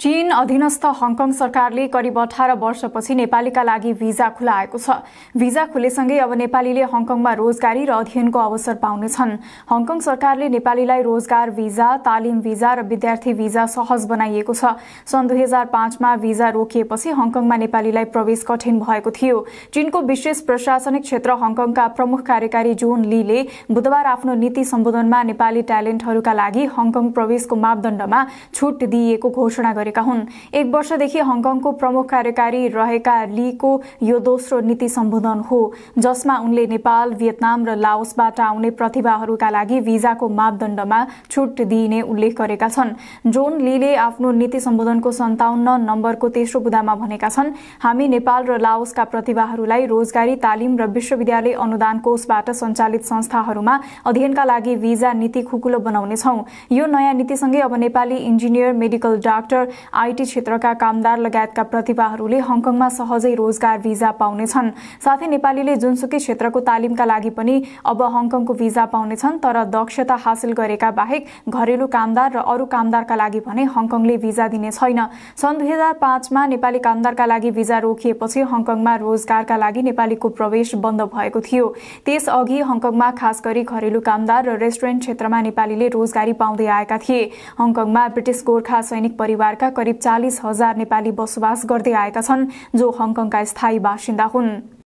चीन अधीनस्थ हङकङ सरकारले करिब अठार वर्षपछि नेपालीका लागि भिजा खुलाएको छ भिजा खुलेसँगै अब नेपालीले हङकङमा रोजगारी र अध्ययनको अवसर पाउनेछन् हङकङ सरकारले नेपालीलाई रोजगार भिजा तालिम भिजा र विद्यार्थी भिजा सहज बनाइएको छ सन् दुई हजार पाँचमा भिजा रोकिएपछि हङकङमा नेपालीलाई प्रवेश कठिन भएको थियो चीनको विशेष प्रशासनिक क्षेत्र हङकङका प्रमुख कार्यकारी जोन लीले बुधबार आफ्नो नीति सम्बोधनमा नेपाली ट्यालेन्टहरूका लागि हङकङ प्रवेशको मापदण्डमा छुट दिइएको घोषणा गरे गरेका हुन् एक वर्षदेखि हङकङको प्रमुख कार्यकारी रहेका लीको यो दोस्रो नीति सम्बोधन हो जसमा उनले नेपाल भियतनाम र लाओसबाट आउने प्रतिभाहरूका लागि भिजाको मापदण्डमा छुट दिइने उल्लेख गरेका छन् जोन लीले आफ्नो नीति सम्बोधनको सन्ताउन्न नम्बरको तेस्रो बुदामा भनेका छन् हामी नेपाल र लाओसका प्रतिभाहरूलाई रोजगारी तालिम र विश्वविद्यालय अनुदान कोषबाट सञ्चालित संस्थाहरूमा अध्ययनका लागि भिजा नीति खुकुलो बनाउनेछौँ यो नयाँ नीतिसँगै अब Nepali engineer medical doctor IT क्षेत्रका कामदार लगायतका प्रतिभाहरूले हङकङमा सहजै रोजगार भिजा पाउनेछन् साथै नेपालीले जुनसुकै क्षेत्रको तालिमका लागि पनि अब हङकङको भिजा पाउनेछन् तर दक्षता हासिल गरेका बाहेक घरेलु कामदार र अरू कामदारका लागि भने हङकङले भिजा दिने छैन सन् दुई हजार पाँचमा नेपाली कामदारका लागि भिजा रोकिएपछि हङकङमा रोजगारका लागि नेपालीको प्रवेश बन्द भएको थियो त्यसअघि हङकङमा खास गरी घरेलु कामदार र रेस्टुरेन्ट क्षेत्रमा नेपालीले रोजगारी पाउँदै आएका थिए हङकङमा ब्रिटिस गोर्खा सैनिक परिवारका करिब चालिस हजार नेपाली बसोबास गर्दै आएका छन् जो हङकङका स्थायी बासिन्दा हुन्